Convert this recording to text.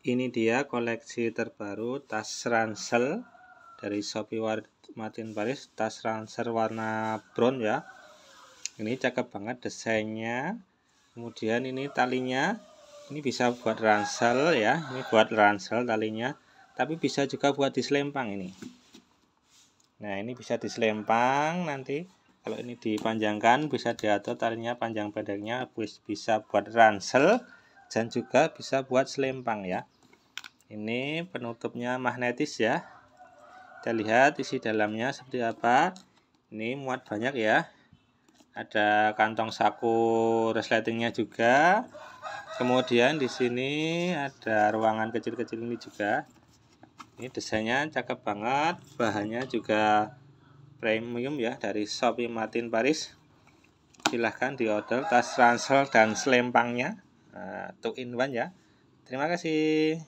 ini dia koleksi terbaru tas ransel dari Shopee Martin Paris tas ransel warna brown ya ini cakep banget desainnya kemudian ini talinya ini bisa buat ransel ya ini buat ransel talinya tapi bisa juga buat diselempang ini nah ini bisa diselempang nanti kalau ini dipanjangkan bisa diatur talinya panjang pendeknya bisa buat ransel dan juga bisa buat selempang ya ini penutupnya magnetis ya kita lihat isi dalamnya seperti apa ini muat banyak ya ada kantong saku resletingnya juga kemudian di sini ada ruangan kecil-kecil ini juga ini desainnya cakep banget bahannya juga premium ya dari Shopee Martin Paris silahkan di order tas ransel dan selempangnya uh, two in one ya terima kasih